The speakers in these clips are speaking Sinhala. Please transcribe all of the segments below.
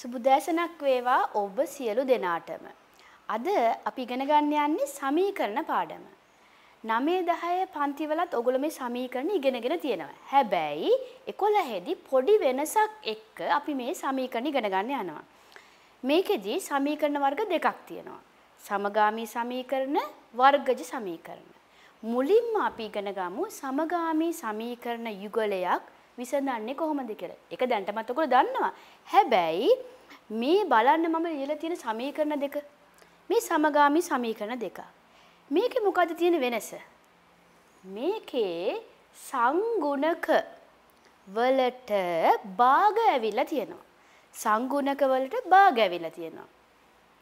සුබුදෑසනක් වේවා ඔබ සියලු දෙනාටම. අද අපි ඉගෙන ගන්න යන්නේ සමීකරණ පාඩම. 9 10 පන්තිවලත් ඔගොල්ලෝ මේ සමීකරණ ඉගෙනගෙන තියෙනවා. හැබැයි 11 දී පොඩි වෙනසක් එක්ක අපි මේ සමීකරණ ඉගෙන ගන්න යනවා. මේකෙදි සමීකරණ වර්ග දෙකක් තියෙනවා. සමගාමී සමීකරණ, වර්ගජ සමීකරණ. මුලින්ම අපි ඉගෙන ගමු සමගාමී සමීකරණ යුගලයක් විසඳන්නේ කොහොමද කියලා. ඒක දැනටමත් ඔයගොල්ලෝ දන්නවා. හැබැයි මේ බලන්න මම ලියලා තියෙන සමීකරණ දෙක මේ සමගාමී සමීකරණ දෙක. මේකේ මොකද්ද තියෙන වෙනස? මේකේ සංගුණක වලට භාග ඇවිල්ලා තියෙනවා. සංගුණක වලට භාග ඇවිල්ලා තියෙනවා.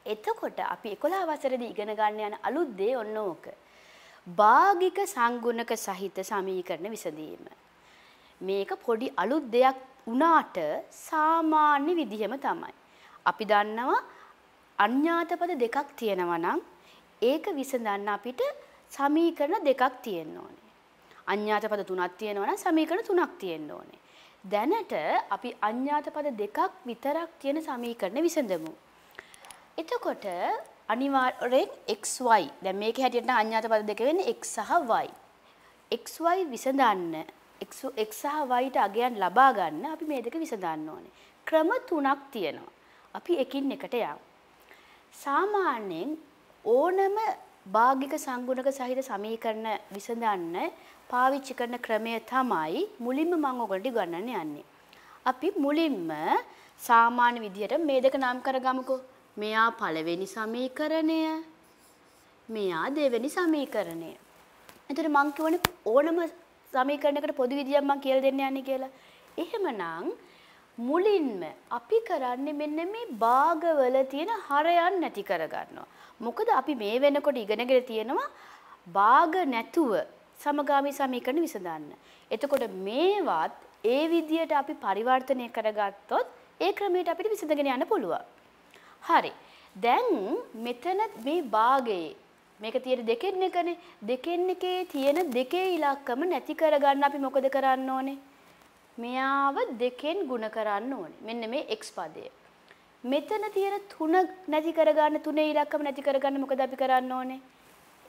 එතකොට අපි 11 වසරේදී ඉගෙන ගන්න යන අලුත් දේ ඔන්න ඕක. භාගික සංගුණක සහිත සමීකරණ විසඳීම. මේක පොඩි අලුත් දෙයක් වුණාට සාමාන්‍ය විදිහම තමයි. අපි දන්නවා අඥාතපද දෙකක් තියෙනවා නම් ඒක විසඳන්න අපිට සමීකරණ දෙකක් තියෙන්න ඕනේ. අඥාතපද තුනක් තියෙනවා නම් සමීකරණ තුනක් තියෙන්න ඕනේ. දැනට අපි අඥාතපද දෙකක් විතරක් තියෙන සමීකරණ විසඳමු. එතකොට අනිවාර්යෙන් xy දැන් මේකේ හැටියට අඥාත පද දෙක වෙන්නේ x සහ y xy විසඳන්න x සහ y ට අගයන් ලබා ගන්න අපි මේ දෙක විසඳන්න ඕනේ. ක්‍රම තුනක් තියෙනවා. අපි එකින් එකට යමු. සාමාන්‍යයෙන් ඕනම භාගික සංගුණක සහිත සමීකරණ විසඳන්න පාවිච්චි කරන ක්‍රමය තමයි මුලින්ම මම ඔයගොල්ලන්ට ගණන් යන්නේ. අපි මුලින්ම සාමාන්‍ය විදියට මේ දෙක නම් කරගමුකෝ. මෙයා පළවෙනි සමීකරණය මෙයා දෙවෙනි සමීකරණය. එතකොට මං කියවනේ ඕනම සමීකරණයකට පොදු විදියක් මම කියලා දෙන්න යන්නේ කියලා. එහෙමනම් මුලින්ම අපි කරන්නේ මෙන්න මේ භාගවල තියෙන හරයන් නැති කරගන්නවා. මොකද අපි මේ වෙනකොට ඉගෙනගෙන තියෙනවා භාග නැතුව සමගාමී සමීකරණ විසඳන්න. එතකොට මේවත් ඒ විදියට අපි පරිවර්තනය කරගත්තොත් ඒ ක්‍රමයට අපිට විසඳගෙන යන්න පුළුවන්. හරි. දැන් මෙතන මේ භාගයේ මේක තියෙන දෙකෙන් එකනේ. දෙකෙන් එකේ තියෙන දෙකේ ඉලක්කම නැති කරගන්න අපි මොකද කරන්න ඕනේ? මෙයාව දෙකෙන් ಗುಣ කරන්න ඕනේ. මෙන්න මේ x පදය. මෙතන තියෙන තුන නැති කරගන්න තුනේ ඉලක්කම නැති කරගන්න මොකද අපි කරන්න ඕනේ?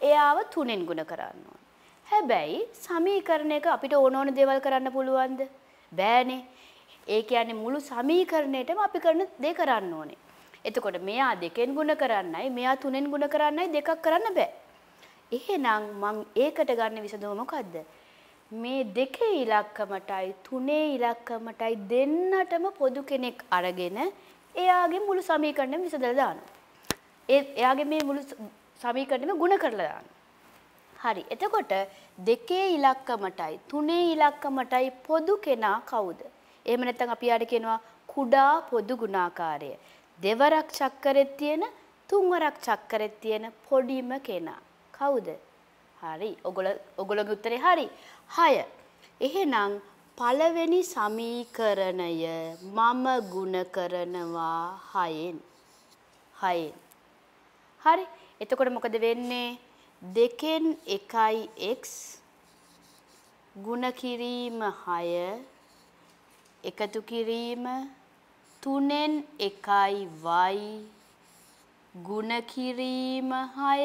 එයාව තුනෙන් ಗುಣ කරන්න ඕනේ. හැබැයි සමීකරණයක අපිට ඕන ඕන දේවල් කරන්න පුළුවන්ද? බෑනේ. ඒ කියන්නේ මුළු සමීකරණයටම අපි කරන දේ කරන්න ඕනේ. එතකොට මෙයා දෙකෙන් ගුණ කරන්නයි මෙයා තුනෙන් ගුණ කරන්නයි දෙකක් කරන්න බෑ. එහෙනම් මං ඒකට ගන්න විසඳුම මොකද්ද? මේ දෙකේ ඉලක්කමටයි තුනේ ඉලක්කමටයි දෙන්නටම පොදු කෙනෙක් අරගෙන එයාගේ මුළු සමීකරණයම විසඳලා දානවා. ඒ එයාගේ මේ මුළු සමීකරණයම ගුණ කරලා දානවා. හරි. එතකොට දෙකේ ඉලක්කමටයි තුනේ ඉලක්කමටයි පොදු කෙනා කවුද? එහෙම නැත්නම් අපි ආඩ කියනවා කුඩා පොදු ගුණාකාරය. දෙවරක් චක්කරෙත් තියෙන තුන්වරක් චක්කරෙත් තියෙන පොඩිම කෙනා. කවුද? හරි. ඔගොල්ලෝ ඔගොල්ලෝගේ උත්තරේ හරි. 6. එහෙනම් පළවෙනි සමීකරණය මම ಗುಣ කරනවා 6ෙන්. 6ෙන්. හරි. එතකොට මොකද වෙන්නේ? 2ෙන් 1යි x ಗುಣ කිරීම 6 එකතු කිරීම තුනෙන් එකයි වයි ගුණ කිරීම හය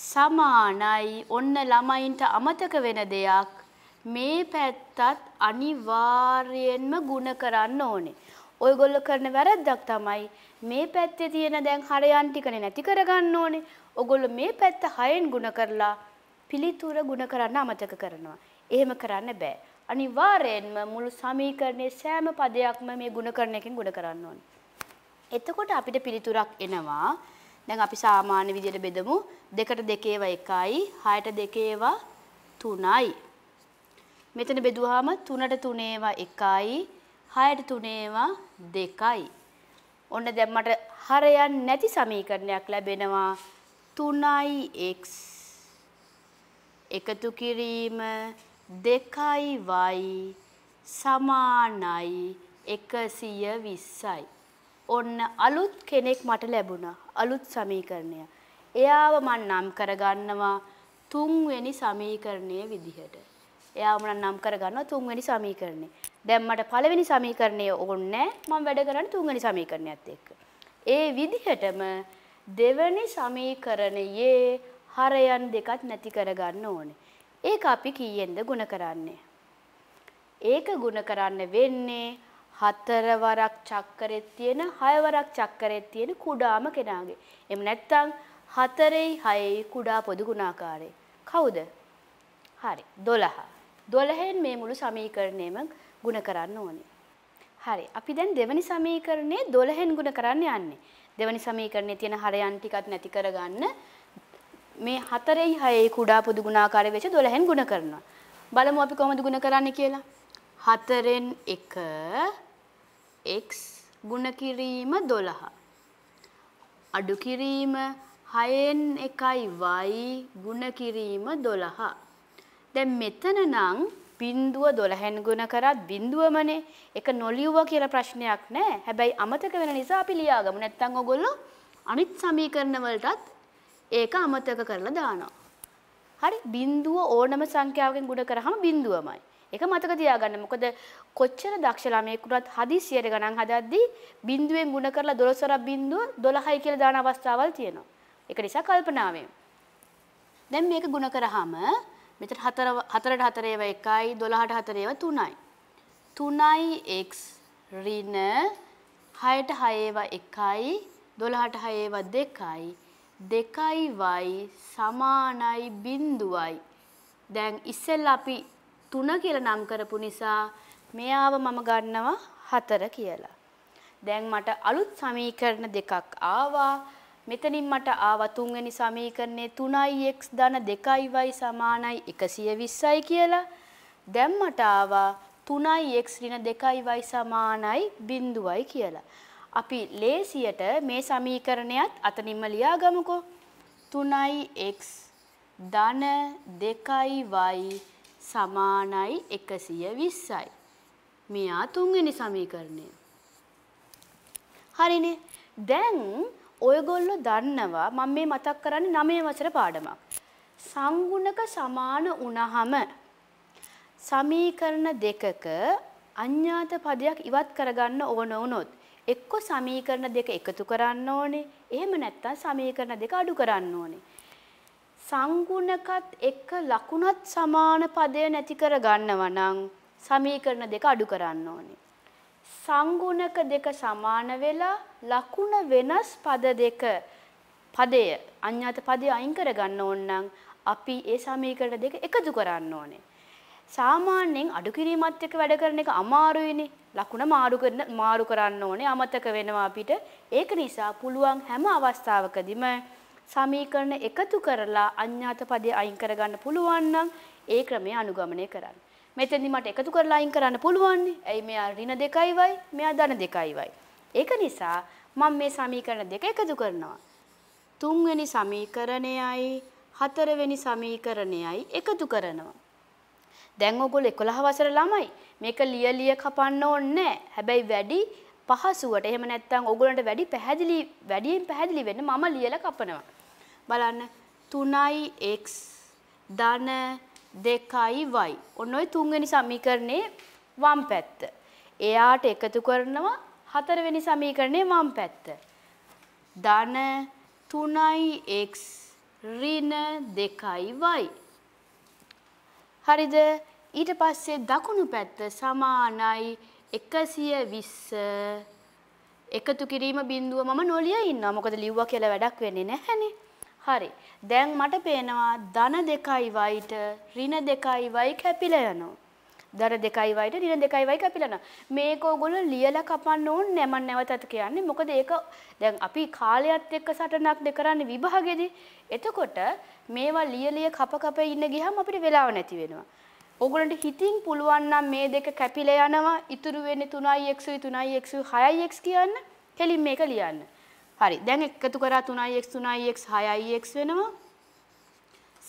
සමානයි ඔන්න ළමයින්ට අමතක වෙන දෙයක් මේ පැත්තත් අනිවාර්යෙන්ම ගුණ කරන්න ඕනේ. ඔයගොල්ලෝ කරන වැරද්දක් තමයි මේ පැත්තේ තියෙන දැන් හරයන් ටිකනේ නැති කරගන්න ඕනේ. ඔයගොල්ලෝ මේ පැත්ත හයෙන් ගුණ කරලා පිළිතුර ගුණ කරන්න අමතක කරනවා. එහෙම කරන්න බෑ. අනිවාර්යයෙන්ම මුළු සමීකරණයේ සෑම පදයක්ම මේ ගුණකරණයකින් ගුණ කරන්න ඕනේ. එතකොට අපිට පිළිතුරක් එනවා. දැන් අපි සාමාන්‍ය විදිහට බෙදමු. 2ට 2 ඒවා 1යි, 6ට 2 ඒවා 3යි. මෙතන බෙදුවාම 3ට 3 ඒවා 1යි, 6ට 3 ඒවා 2යි. ඔන්න දැන් මට හරයන් නැති සමීකරණයක් ලැබෙනවා. 3x එකතු කිරීම දෙකයි වයි සමානයි එකසිය විස්සයි. ඔන්න අලුත් කෙනෙක් මට ලැබුණා අලුත් සමීකරණය. එයාව මන් නම් කරගන්නවා තුන්වෙනි සමීකරණය විදිහට. එයාව මන් නම් කරගන්නවා තුන්වෙනි සමීකරණය. දැන් මට පළවෙනි සමීකරණය ඕනේ මම වැඩ කරන්නේ තුන්වෙනි සමීකරණයත් එක්ක. ඒ විදිහටම දෙවෙනි සමීකරණයේ හරයන් දෙකක් නැති කරගන්න ඕනේ. ඒක අපි කීයෙන්ද ගුණ කරන්නේ? ඒක ගුණ කරන්න වෙන්නේ හතරවරක් චක්‍රයේ තියෙන හයවරක් චක්‍රයේ තියෙන කුඩාම කෙනාගේ. එහෙම නැත්නම් හතරෙයි හයයි කුඩා පොදු ගුණාකාරය. කවුද? හරි 12. 12න් මේ මුළු සමීකරණයම ගුණ කරන්න ඕනේ. හරි. අපි දැන් දෙවැනි සමීකරණේ 12න් ගුණ කරන්න යන්නේ. දෙවැනි සමීකරණේ තියෙන හරයන් ටිකත් නැති කරගන්න මේ 4යි 6යි කුඩා පොදු ගුණාකාර වෙච්ච 12න් ගුණ කරනවා. බලමු අපි කොහොමද ගුණ කරන්නේ කියලා. 4ෙන් 1 x ගුණ කිරීම 12. අඩු කිරීම 6ෙන් 1යි y ගුණ කිරීම 12. දැන් මෙතන නම් බින්දුව 12න් ගුණ කරත් බින්දුවමනේ ඒක නොලියුවා කියලා ප්‍රශ්නයක් නැහැ. හැබැයි අමතක වෙන නිසා අපි ලියාගමු. නැත්තම් ඔයගොල්ලෝ අනිත් සමීකරණ වලටත් ඒක අමතක කරලා දානවා. හරි බිඳුව ඕනම සංඛ්‍යාවකින් ගුණ කරාම බිඳුවමයි. ඒක මතක තියාගන්න. මොකද කොච්චර දක්ෂ ළමයෙකුටත් හදිසියට ගණන් හදද්දී බිඳුවෙන් ගුණ කරලා 12 බිඳුව 12යි කියලා දාන අවස්ථාවල් තියෙනවා. ඒක නිසා කල්පනාවෙන්. දැන් මේක ගුණ කරාම මෙතන 4 4ට 4 ඒවා 1යි 12ට 4 ඒවා 3යි. 3යි x ඍණ 6ට 6 ඒවා 1යි 12ට 6 ඒවා 2යි දෙකයි y සමානයි බිඳුවයි. දැන් ඉස්සෙල්ලා අපි 3 කියලා නම් කරපු නිසා මෙයාව මම ගන්නවා 4 කියලා. දැන් මට අලුත් සමීකරණ දෙකක් ආවා. මෙතනින් මට ආවා තුන්වෙනි සමීකරණේ 3x ධන 2y සමානයි 120යි කියලා. දැන් මට ආවා 3x ඍණ 2y සමානයි 0යි කියලා. අපි ලේසියට මේ සමීකරණයත් අතනින්ම ලියාගමුකෝ. 3x ධන 2y සමානයි 120යි. මෙයා තුන්වෙනි සමීකරණය. හරිනේ. දැන් ඔයගොල්ලෝ දන්නවා මම මේ මතක් කරන්නේ 9 වසර පාඩමක්. සංගුණක සමාන වුණහම සමීකරණ දෙකක අඥාත පදයක් ඉවත් කරගන්න ඕන වුණොත් එක්ක සමීකරණ දෙක එකතු කරන්න ඕනේ. එහෙම නැත්නම් සමීකරණ දෙක අඩු කරන්න ඕනේ. සංගුණකත් එක්ක ලකුණත් සමාන පදය නැති කර ගන්නවා නම් සමීකරණ දෙක අඩු කරන්න ඕනේ. සංගුණක දෙක සමාන වෙලා ලකුණ වෙනස් පද දෙක පදය අඤ්ඤාත පදය අයින් කර ගන්න ඕන නම් අපි ඒ සමීකරණ දෙක එකතු කරන්න ඕනේ. සාමාන්‍යයෙන් අඩු කිරීමත් එක්ක වැඩ කරන එක අමාරුයිනේ. ලකුණ මාරු කරන මාරු කරන්න ඕනේ අමතක වෙනවා අපිට. ඒක නිසා පුළුවන් හැම අවස්ථාවකදීම සමීකරණ එකතු කරලා අඤ්ඤාත පදේ අයින් කරගන්න පුළුවන් නම් ඒ ක්‍රමය අනුගමනය කරන්න. මෙතෙන්දි මට එකතු කරලා අයින් කරන්න පුළුවන්. ඇයි මෙයා ඍණ 2යි y මෙයා ධන 2යි y. ඒක නිසා මම මේ සමීකරණ දෙක එකතු කරනවා. තුන්වෙනි සමීකරණයයි හතරවෙනි සමීකරණයයි එකතු කරනවා. දැන් ඔයගොල්ලෝ 11 වසර ළමයි. මේක ලිය ලිය කපන්න ඕනේ හැබැයි වැඩි පහසුවට එහෙම නැත්නම් ඔයගොල්ලන්ට වැඩි පැහැදිලි වැඩියෙන් පැහැදිලි වෙන්න මම ලියලා කපනවා. බලන්න 3x ධන 2y. ඔන්න ඔය තුන්වෙනි සමීකරණේ වම් පැත්ත. එයාට එකතු කරනවා හතරවෙනි සමීකරණේ වම් පැත්ත. ධන 3x ඍණ 2y. හරිද ඊට පස්සේ දකුණු පැත්ත සමානයි 120 එකතු කිරීම බිඳුව මම නොලිය ඉන්නවා. මොකද ලිව්වා කියලා වැඩක් වෙන්නේ නැහනේ. හරි. දැන් මට පේනවා ධන 2යි y ට ඍණ 2යි y කැපිලා යනවා. දර දෙකයි වයිට දින දෙකයි වයි කැපිලනවා. මේක ඕගොල්ලෝ ලියලා කපන්න ඕනේ නෑ මම නැවතත් කියන්නේ. මොකද ඒක දැන් අපි කාලයත් එක්ක සටනක් දෙකරන්නේ විභාගෙදී. එතකොට මේවා ලියලිය කප කප ඉන්න ගියහම අපිට වෙලාව නැති වෙනවා. ඕගොල්ලන්ට හිතින් පුළුවන් නම් මේ දෙක කැපිලා යනවා. ඉතුරු වෙන්නේ 3x 3x 6x කියන්න. කෙලින් මේක ලියන්න. හරි. දැන් එකතු කරා 3x 3x 6x වෙනවා.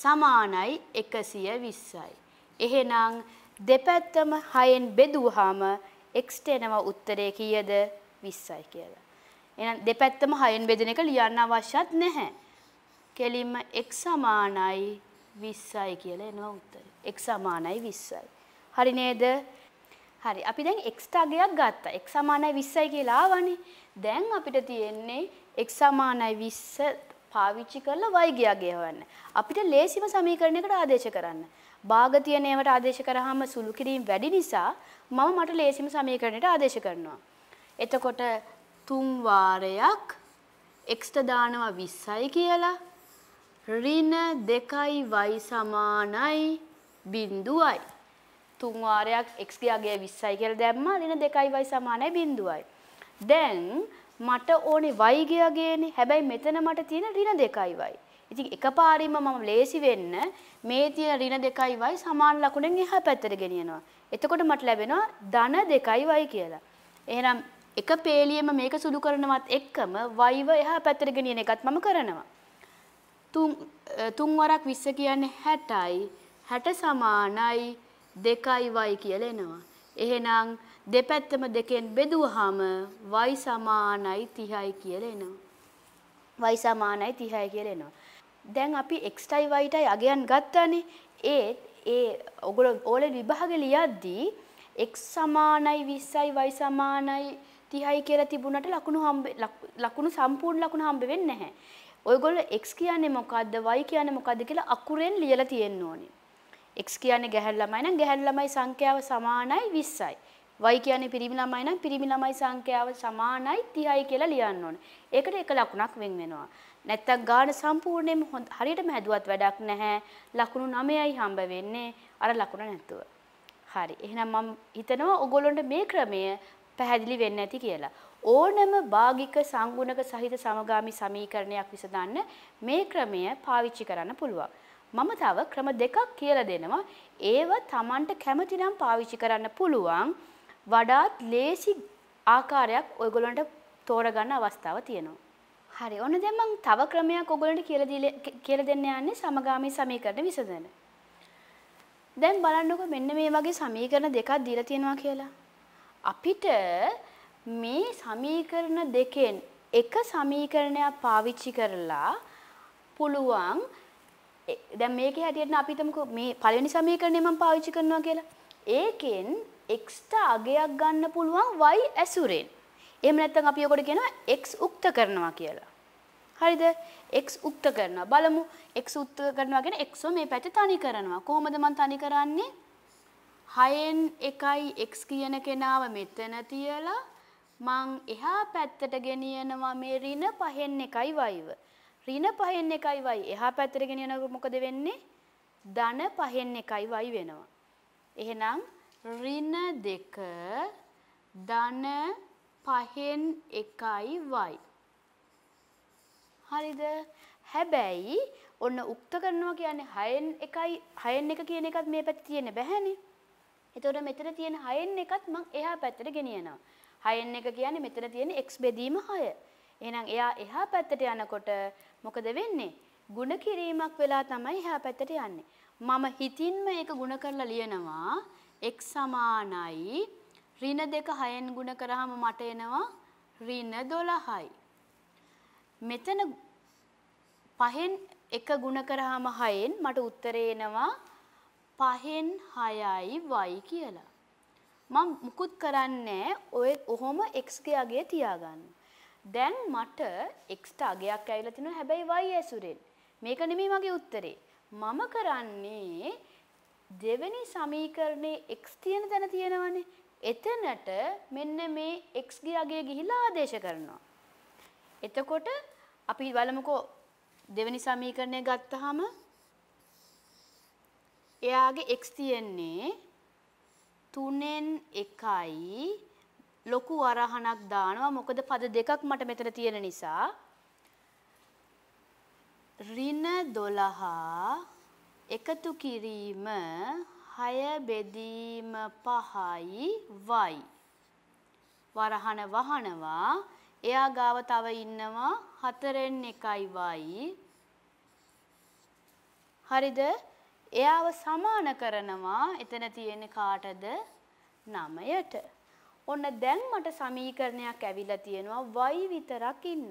සමානයි 120යි. එහෙනම් දෙපැත්තම හයෙන් බෙදුවාම x එනවා උත්තරේ කීයද 20යි කියලා. එහෙනම් දෙපැත්තම හයෙන් බෙදෙන එක ලියන්න අවශ්‍යත් නැහැ. කෙලින්ම x සමානයි 20යි කියලා එනවා උත්තරේ. x සමානයි 20යි. හරි නේද? හරි. අපි දැන් x අගයක් ගත්තා. x සමානයි 20යි කියලා ආවනේ. දැන් අපිට තියෙන්නේ x සමානයි 20 පාවිච්චි කරලා y ගියගේ හොයන්න. අපිට ලේසිම සමීකරණයකට ආදේශ කරන්න. භාගතිය නේමට ආදේශ කරාම සුළු කිරීම වැඩි නිසා මම මට ලේසිම සමීකරණයට ආදේශ කරනවා. එතකොට 3 වාරයක් x ට දානවා 20යි කියලා ඍණ 2යි y සමානයි 0යි. තුන් වාරයක් x ගේ අගය 20යි කියලා දැම්මා ඍණ 2යි y සමානයි 0යි. දැන් මට ඕනේ y ගේ අගයනේ. හැබැයි මෙතන මට තියෙන ඍණ 2යි y. ඉතින් එකපාරින්ම මම ලේසි වෙන්න මේ තියෙන ඍණ 2යි y සමාන ලකුණෙන් එහා පැත්තට ගෙනියනවා. එතකොට මට ලැබෙනවා ධන 2යි y කියලා. එහෙනම් එක පේලියෙම මේක සුළු කරනවත් එක්කම y ව එහා පැත්තට ගෙනියන එකත් මම කරනවා. තුන් තුන් වරක් 20 කියන්නේ 60යි. 60 සමානයි 2y කියලා එනවා. එහෙනම් දෙපැත්තම දෙකෙන් බෙදුවාම y සමානයි 30යි කියලා එනවා. y සමානයි 30යි කියලා එනවා. දැන් අපි xටයි yටයි අගයන් ගත්තානේ. ඒ ඒ ඔගොල්ලෝ ඕලෙ විභාග ලියද්දී x සමානයි 20යි y සමානයි 30යි කියලා තිබුණට ලකුණු හම්බ ලකුණු සම්පූර්ණ ලකුණු හම්බ වෙන්නේ නැහැ. ඔයගොල්ලෝ x කියන්නේ මොකද්ද y කියන්නේ මොකද්ද කියලා අකුරෙන් ලියලා තියෙන්න ඕනේ. x කියන්නේ ගැහැණු ළමයි නම් ගැහැණු ළමයි සංඛ්‍යාව සමානයි 20යි. y කියන්නේ පිරිමි ළමයි නම් පිරිමි ළමයි සංඛ්‍යාව සමානයි 30යි කියලා ලියන්න ඕනේ. ඒකට එක ලකුණක් වෙන් වෙනවා. නැත්තම් ගාන සම්පූර්ණයෙන්ම හරියටම හැදුවත් වැඩක් නැහැ. ලකුණු 9යි හම්බ වෙන්නේ අර ලකුණ නැතුව. හරි. එහෙනම් මම හිතනවා ඔයගොල්ලන්ට මේ ක්‍රමය පැහැදිලි වෙන්න ඇති කියලා. ඕනම භාගික සංගුණක සහිත සමගාමි සමීකරණයක් විසඳන්න මේ ක්‍රමය පාවිච්චි කරන්න පුළුවන්. මම තව ක්‍රම දෙකක් කියලා දෙනවා. ඒව Tamanට කැමති නම් පාවිච්චි කරන්න පුළුවන්. වඩාත් ලේසි ආකාරයක් ඔයගොල්ලන්ට තෝරගන්න අවස්ථාව තියෙනවා. හරි. ඔන්න දැන් මම තව ක්‍රමයක් ඔයගොල්ලන්ට කියලා දීලා කියලා දෙන්න යන්නේ සමගාමී සමීකරණ විසඳන. දැන් බලන්නකො මෙන්න මේ වගේ සමීකරණ දෙකක් දීලා තියෙනවා කියලා. අපිට මේ සමීකරණ දෙකෙන් එක සමීකරණයක් පාවිච්චි කරලා පුළුවන් දැන් මේකේ හැටියට අපි හිතමුකෝ මේ පළවෙනි සමීකරණය මම පාවිච්චි කරනවා කියලා. ඒකෙන් x ට අගයක් ගන්න පුළුවන් y ඇසුරෙන්. එහෙම නැත්නම් අපි ඔකට කියනවා x උක්ත කරනවා කියලා. හරිද? x උක්ත කරනවා. බලමු x උක්ත කරනවා කියන්නේ x මේ පැත්තේ තනි කරනවා. කොහොමද මම තනි කරන්නේ? 6න් 1යි x කියන කෙනාව මෙතන තියලා මං එහා පැත්තට ගෙනියනවා මේ ඍණ 5න් 1යි y-ව. ඍණ 5න් 1යි y එහා පැත්තට ගෙනියනකොට මොකද වෙන්නේ? ධන 5න් 1යි y වෙනවා. එහෙනම් ඍණ 2 ධන පහෙන් එකයි y. හරිද? හැබැයි ඔන්න උක්ත කරනවා කියන්නේ 6න් එකයි 6න් එක කියන එකත් මේ පැත්තේ තියෙන්න බැහැනේ. එතකොට මෙතන තියෙන 6න් එකත් මං එහා පැත්තට ගෙනියනවා. 6න් එක කියන්නේ මෙතන තියෙන x බෙදීම 6. එහෙනම් එයා එහා පැත්තට යනකොට මොකද වෙන්නේ? ಗುಣ කිරීමක් වෙලා තමයි එහා පැත්තට යන්නේ. මම හිතින්ම ඒක ಗುಣ කරලා ලියනවා x සමානයි ඍණ දෙක 6ෙන් ගුණ කරාම මට එනවා ඍණ 12යි. මෙතන 5ෙන් 1 ගුණ කරාම 6ෙන් මට උත්තරේ එනවා 5ෙන් 6යි y කියලා. මම මුකුත් කරන්නේ ඔය ඔහොම x ගේ අගය තියාගන්න. දැන් මට x ට අගයක් ඇවිල්ලා තිනවා හැබැයි y ඇසුරෙන්. මේක නෙමෙයි මගේ උත්තරේ. මම කරන්නේ දෙවෙනි සමීකරණේ x තියෙන තැන තියෙනවනේ. එතනට මෙන්න මේ x ගේ අගය ගිහිලා ආදේශ කරනවා. එතකොට අපි බලමුකෝ දෙවෙනි සමීකරණය ගත්තාම එයාගේ x තියෙන්නේ 3න් 1යි ලොකු වරහණක් දානවා මොකද පද දෙකක් මට මෙතන තියෙන නිසා ඍණ 12 එකතු කිරීම 6 බෙදීම 5යි y. වරහන වහනවා. එයා ගාව තව ඉන්නවා 4න් 1යි y. හරිද? එයාව සමාන කරනවා එතන තියෙන කාටද? 9ට. ඔන්න දැන් මට සමීකරණයක් ඇවිල්ලා තියෙනවා y විතරක් ඉන්න.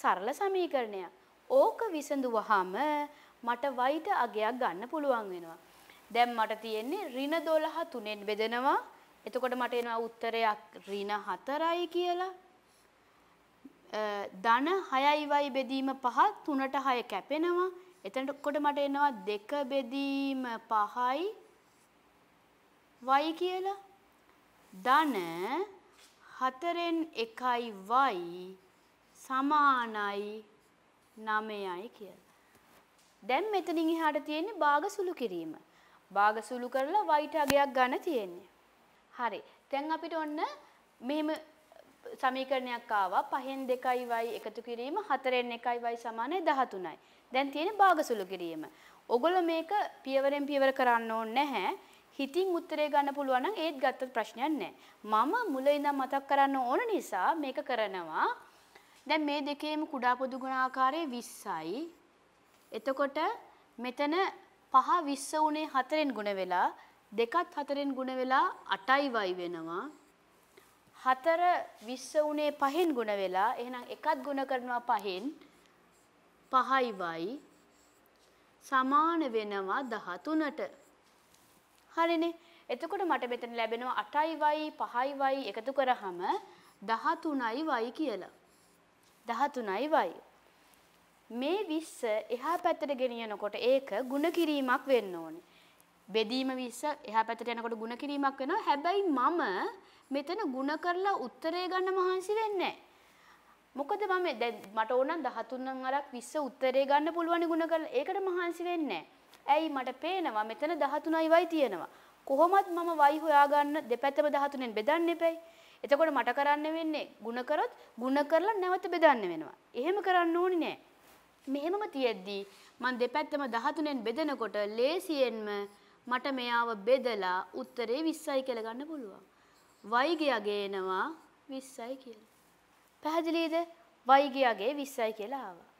සරල සමීකරණයක්. ඕක විසඳුවහම මට y ට අගයක් ගන්න පුළුවන් වෙනවා. දැන් මට තියෙන්නේ ඍණ 12 තුනෙන් බෙදෙනවා. එතකොට මට එනවා උත්තරයක් ඍණ 4යි කියලා. ධන 6යි බෙදීම 5 3ට 6 කැපෙනවා. එතකොට මට එනවා 2 බෙදීම 5යි y කියලා. ධන 4න් 1යි y සමානයි 9යි කියලා. දැන් මෙතනින් එහාට තියෙන්නේ භාග සුළු කිරීම. භාගසුළු කරලා වයිට් අගයක් ගන්න තියෙන්නේ. හරි. දැන් අපිට ඔන්න මෙහෙම සමීකරණයක් ආවා. පහෙන් 2යි y එකතු කිරීම 4ෙන් 1යි y 13යි. දැන් තියෙන්නේ භාගසුළු කිරීම. ඔගොල්ලෝ මේක පියවරෙන් පියවර කරන්න ඕනේ නැහැ. හිතින් උත්තරේ ගන්න පුළුවන් නම් ඒත් ගත්ත ප්‍රශ්නයක් නැහැ. මම මුල ඉඳන් මතක් කරන්න ඕන නිසා මේක කරනවා. දැන් මේ දෙකේම කුඩා පොදු ගුණාකාරය 20යි. එතකොට මෙතන පහ 20 උනේ 4ෙන් ගුණ වෙලා දෙකත් 4ෙන් ගුණ වෙලා 8යි y වෙනවා. 4 20 උනේ 5ෙන් ගුණ වෙලා එහෙනම් එකත් ගුණ කරනවා 5ෙන් 5යි y සමාන වෙනවා 13ට. හරිනේ. එතකොට මට මෙතන ලැබෙනවා 8යි y 5යි y එකතු කරාම 13යි y කියලා. 13යි y. මේ 20 එහා පැත්තට ගෙනියනකොට ඒක ಗುಣ කිරීමක් වෙන්න ඕනේ. බෙදීම 20 එහා පැත්තට යනකොට ಗುಣ කිරීමක් වෙනවා. හැබැයි මම මෙතන ಗುಣ කරලා උත්තරේ ගන්න මහන්සි වෙන්නේ මොකද මම දැන් මට ඕන නම් 13 නම් අරක් 20 උත්තරේ ගන්න පුළුවන් ಗುಣ කරලා ඒකට මහන්සි වෙන්නේ ඇයි මට පේනවා මෙතන 13යි y තියෙනවා. කොහොමත් මම y හොයාගන්න දෙපැත්තම 13ෙන් බෙදන්න එපයි. එතකොට මට කරන්න වෙන්නේ ಗುಣ කරොත් ಗುಣ කරලා නැවත බෙදන්න වෙනවා. එහෙම කරන්න ඕනේ නෑ. මෙහෙමම තියෙද්දී මං දෙපැත්තම 13ෙන් බෙදනකොට ලේසියෙන්ම මට මෙයාව බෙදලා උත්තරේ 20යි කියලා ගන්න පුළුවන්. y ගයගේ එනවා 20යි කියලා. පැහැදිලිද? y ගයගේ 20යි කියලා ආවා.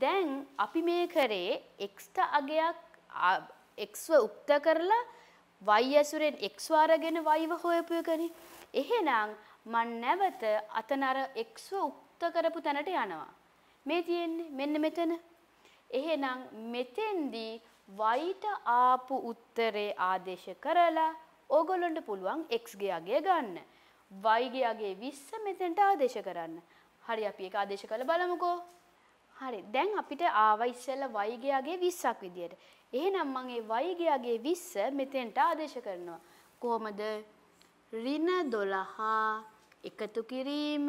දැන් අපි මේ කරේ x ට අගයක් x ව උක්ත කරලා y ඇසුරෙන් x වාරගෙන y ව හොයපු එකනේ. එහෙනම් මන් නැවත අතන අර x ව උක්ත කරපු තැනට යනවා. මේ තියෙන්නේ මෙන්න මෙතන. එහෙනම් මෙතෙන්දී y ආපු උත්තරේ ආදේශ කරලා ඕගොල්ලන්ට පුළුවන් x ගේ අගය ගන්න. y ගේ අගය 20 මෙතෙන්ට ආදේශ කරන්න. හරි අපි ඒක ආදේශ කරලා බලමුකෝ. හරි දැන් අපිට ආව ඉස්සෙල්ලා y ගේ අගය 20ක් විදියට. එහෙනම් මම ඒ y ගේ අගය 20 මෙතෙන්ට ආදේශ කරනවා. කොහොමද? ඍණ 12 එකතු කිරීම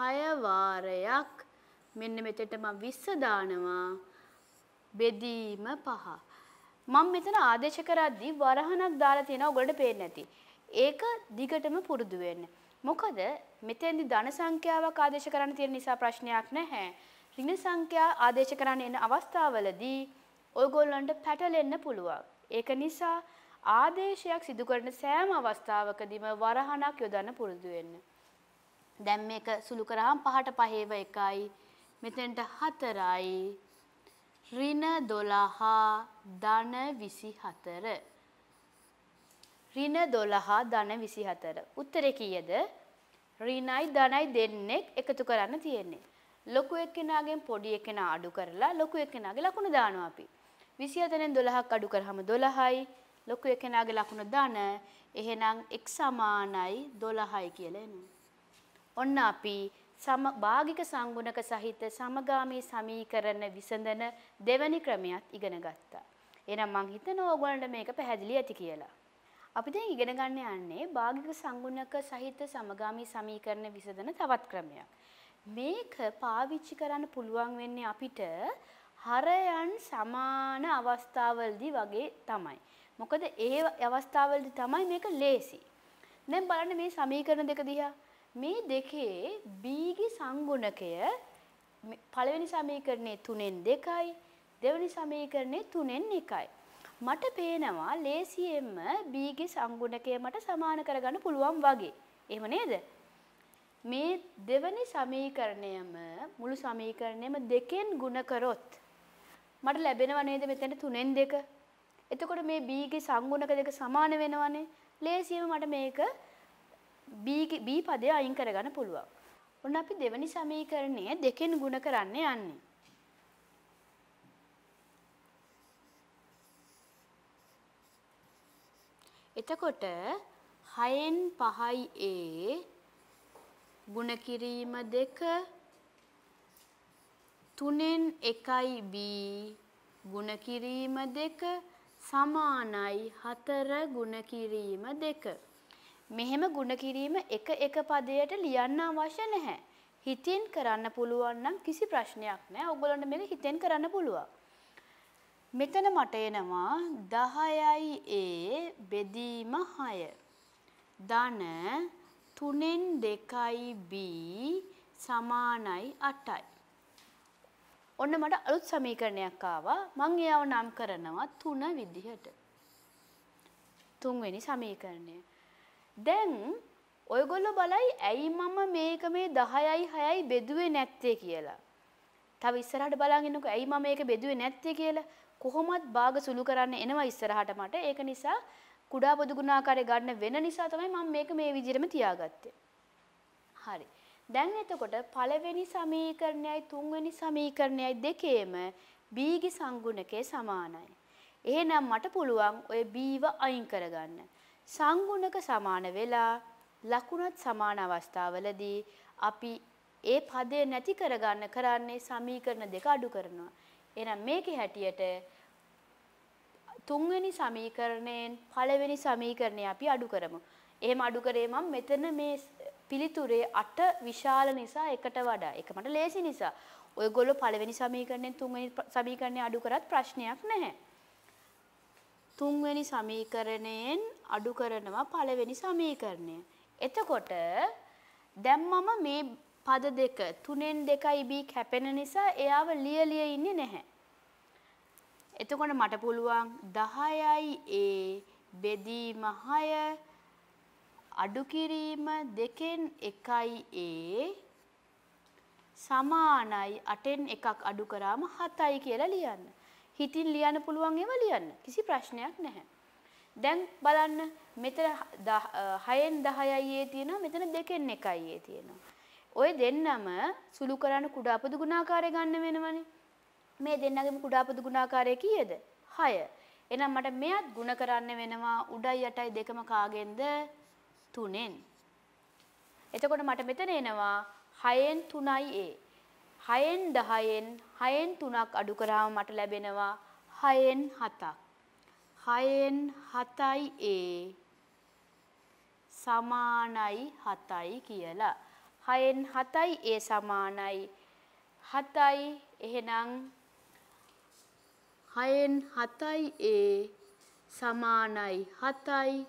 6 වාරයක් මෙන්න මෙතෙන්ට මම 20 දානවා. බෙදීම පහ. මම මෙතන ආදේශ කරද්දී වරහනක් දාලා තියෙනවා ඔයගොල්ලන්ට පේන්නේ නැති. ඒක දිගටම පුරුදු වෙන්න. මොකද මෙතෙන්දි ධන සංඛ්‍යාවක් ආදේශ කරන්න තියෙන නිසා ප්‍රශ්නයක් නැහැ. ඍණ සංඛ්‍යා ආදේශ කරන්න එන අවස්ථාවලදී ඔයගොල්ලන්ට පැටලෙන්න පුළුවන්. ඒක නිසා ආදේශයක් සිදු කරන සෑම අවස්ථාවකදීම වරහනක් යොදන්න පුරුදු වෙන්න. දැන් මේක සුළු කරාම 5ට 5 එකයි මෙතෙන්ට හතරයි ඍණ 12 ධන 24 ඍණ 12 ධන 24 උත්තරේ කීයද ඍණයි ධනයි දෙන්නෙක් එකතු කරන්න තියෙන්නේ ලොකු එක්කෙනාගෙන් පොඩි එක්කෙනා අඩු කරලා ලොකු එක්කෙනාගේ ලකුණ දානවා අපි 24න් 12ක් අඩු කරාම 12යි ලොකු එක්කෙනාගේ ලකුණ ධන එහෙනම් x සමානයි 12යි කියලා එනවා ඔන්න අපි සම භාගික සංගුණක සහිත සමගාමී සමීකරණ විසඳන දෙවැනි ක්‍රමයක් ඉගෙන ගත්තා. එහෙනම් මං හිතනවා ඕගොල්ලන්ට මේක පැහැදිලි ඇති කියලා. අපි දැන් ඉගෙන ගන්න යන්නේ භාගික සංගුණක සහිත සමගාමී සමීකරණ විසඳන තවත් ක්‍රමයක්. මේක පාවිච්චි කරන්න පුළුවන් වෙන්නේ අපිට හරයන් සමාන අවස්ථාවවලදී වගේ තමයි. මොකද ඒ අවස්ථාවවලදී තමයි මේක ලේසි. දැන් බලන්න මේ සමීකරණ දෙක දිහා මේ දෙකේ බීගි සංගුණකය පළවෙනි සමීකරණේ 3න් 2යි දෙවෙනි සමීකරණේ 3න් 1යි. මට පේනවා ලේසියෙන්ම බීගි සංගුණකය මට සමාන කරගන්න පුළුවන් වගේ. එහෙම නේද? මේ දෙවැනි සමීකරණයම මුළු සමීකරණයම දෙකෙන් ගුණ කරොත් මට ලැබෙනව නේද මෙතන 3න් 2. එතකොට මේ b ගේ සංගුණක දෙක සමාන වෙනවනේ. ලේසියෙන්ම මට මේක B පදය අයින් කරගන්න පුළුවන්. ඔන්න අපි දෙවැනි සමීකරණය දෙකෙන් ගුණ කරන්න යන්නේ. එතකොට 6න් 5යි A ගුණ කිරීම 2 3න් 1යි B ගුණ කිරීම 2 සමානයි 4 ගුණ කිරීම 2 මෙහෙම ගුණ කිරීම එක එක පදයට ලියන්න අවශ්‍ය නැහැ. හිතින් කරන්න පුළුවන් නම් කිසි ප්‍රශ්නයක් නැහැ. ඔයගොල්ලන්ට මේක හිතෙන් කරන්න පුළුවන්. මෙතන මට එනවා 10යි A බෙදීම 6. ධන 3න් 2යි B සමානයි 8යි. ඔන්න මට අලුත් සමීකරණයක් ආවා. මම එයාව නම් කරනවා 3 විදිහට. තුන්වෙනි සමීකරණය. දැන් ඔයගොල්ලෝ බලයි ඇයි මම මේක මේ 10යි 6යි බෙදුවේ නැත්තේ කියලා. තව ඉස්සරහට බලන් ඉන්නකෝ ඇයි මම මේක බෙදුවේ නැත්තේ කියලා කොහොමත් භාග සුළු කරන්න එනවා ඉස්සරහට මට. ඒක නිසා කුඩා පොදු ගුණාකාරය ගන්න වෙන නිසා තමයි මම මේක මේ විදිහටම තියාගත්තේ. හරි. දැන් එතකොට පළවෙනි සමීකරණයයි තුන්වෙනි සමීකරණයයි දෙකේම බීගි සංගුණකය සමානයි. එහෙනම් මට පුළුවන් ඔය බීව අයින් කරගන්න. සංගුණක සමාන වෙලා ලකුණත් සමාන අවස්ථාවලදී අපි ඒ පදේ නැති කරගන්න කරන්නේ සමීකරණ දෙක අඩු කරනවා. එහෙනම් මේකේ හැටියට තුන්වෙනි සමීකරණයෙන් පළවෙනි සමීකරණය අපි අඩු කරමු. එහෙම අඩු කරේ මම මෙතන මේ පිළිතුරේ 8 විශාල නිසා එකට වඩා. ඒක මට ලේසි නිසා. ඔයගොල්ලෝ පළවෙනි සමීකරණයෙන් තුන්වෙනි සමීකරණය අඩු කරත් ප්‍රශ්නයක් නැහැ. තුන්වෙනි සමීකරණයෙන් අඩු කරනවා පළවෙනි සමීකරණය. එතකොට දැන් මම මේ පද දෙක තුනෙන් දෙකයි b කැපෙන නිසා එයාව ලියලිය ඉන්නේ නැහැ. එතකොට මට පුළුවන් 10යි a බෙදීම 6 අඩු කිරීම 2න් 1යි a සමානයි 8න් එකක් අඩු කරාම 7යි කියලා ලියන්න. හිතින් ලියන්න පුළුවන් ඒවා ලියන්න. කිසි ප්‍රශ්නයක් නැහැ. දැන් බලන්න මෙතන 6න් 10යි තියෙනවා මෙතන 2න් 1යි තියෙනවා. ওই දෙන්නම සුළු කරන කුඩාපදු ගුණාකාරය ගන්න වෙනවනේ. මේ දෙන්නගේම කුඩාපදු ගුණාකාරය කීයද? 6. එහෙනම් මට මෙයත් ಗುಣ කරන්න වෙනවා උඩයි යටයි දෙකම කාගෙන්ද? 3ෙන්. එතකොට මට මෙතන එනවා 6න් 3යි a. 6න් 10න් 6න් 3ක් අඩු කරාම මට ලැබෙනවා 6න් 7ක්. හයෙන් හතයි ඒ සමානයි හතයි කියලා. හයෙන් හතයි ඒ සමානයි හතයි එහෙනම් හයෙන් හතයි ඒ සමානයි හතයි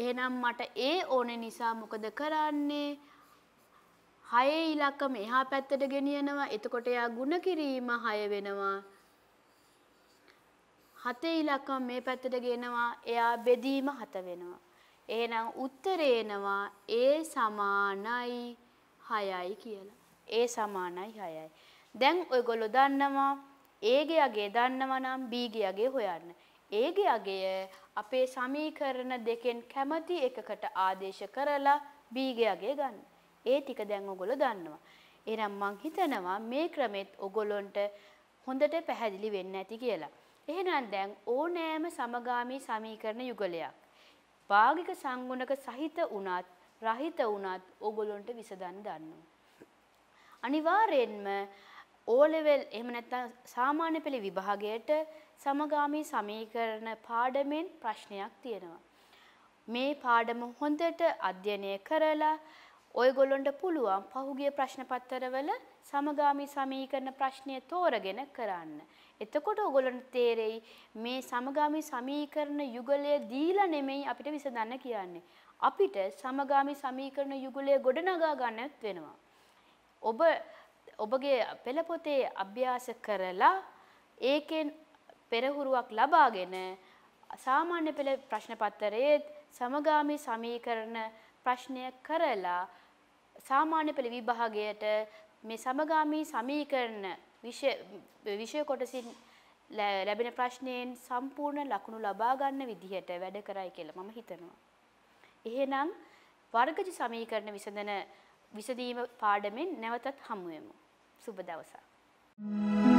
එහෙනම් මට ඒ ඕන නිසා මොකද කරන්නේ හයේ ඉලක්කම එහා පැත්තට ගෙනියනවා එතකොට එයා ಗುಣ කිරීම 6 වෙනවා හතේ ඉලක්කම් මේ පැත්තට ගෙනවා එයා බෙදීම හත වෙනවා. එහෙනම් උත්තරේ එනවා A සමානයි 6යි කියලා. A සමානයි 6යි. දැන් ඔයගොල්ලෝ දන්නවා A ගේ අගය දන්නවා නම් B ගේ අගය හොයන්න. A ගේ අගය අපේ සමීකරණ දෙකෙන් කැමති එකකට ආදේශ කරලා B ගේ අගය ගන්න. ඒ ටික දැන් ඔයගොල්ලෝ දන්නවා. එහෙනම් මං හිතනවා මේ ක්‍රමෙත් ඔයගොල්ලන්ට හොඳට පැහැදිලි වෙන්න ඇති කියලා. එහෙනම් දැන් ඕනෑම සමගාමී සමීකරණ යුගලයක් භාගික සංගුණක සහිත වුණත් රහිත වුණත් ඕගොල්ලොන්ට විසඳන්න දන්නවා. අනිවාර්යෙන්ම O level එහෙම නැත්නම් සාමාන්‍ය පෙළ විභාගයට සමගාමී සමීකරණ පාඩමෙන් ප්‍රශ්නයක් තියෙනවා. මේ පාඩම හොඳට අධ්‍යයනය කරලා ඔයගොල්ලොන්ට පුළුවන් පහුගිය ප්‍රශ්න පත්‍රවල සමගාමී සමීකරණ ප්‍රශ්නය තෝරගෙන කරන්න. එතකොට ඔයගොල්ලන්ට තේරෙයි මේ සමගාමී සමීකරණ යුගලය දීලා නෙමෙයි අපිට විසඳන්න කියන්නේ. අපිට සමගාමී සමීකරණ යුගලය ගොඩනගා ගන්නත් වෙනවා. ඔබ ඔබගේ පෙළ පොතේ අභ්‍යාස කරලා ඒකෙන් පෙරහුරුවක් ලබාගෙන සාමාන්‍ය පෙළ ප්‍රශ්න පත්‍රයේ සමගාමී සමීකරණ ප්‍රශ්නය කරලා සාමාන්‍ය පෙළ විභාගයට මේ සමගාමී සමීකරණ විෂය කොටසින් ලැබෙන ප්‍රශ්නයෙන් සම්පූර්ණ ලකුණු ලබා ගන්න විදිහට වැඩ කරයි කියලා මම හිතනවා. එහෙනම් වර්ගජ සමීකරණ විසඳන විසඳීම පාඩමෙන් නැවතත් හමු වෙමු. සුබ දවසක්. Thank you.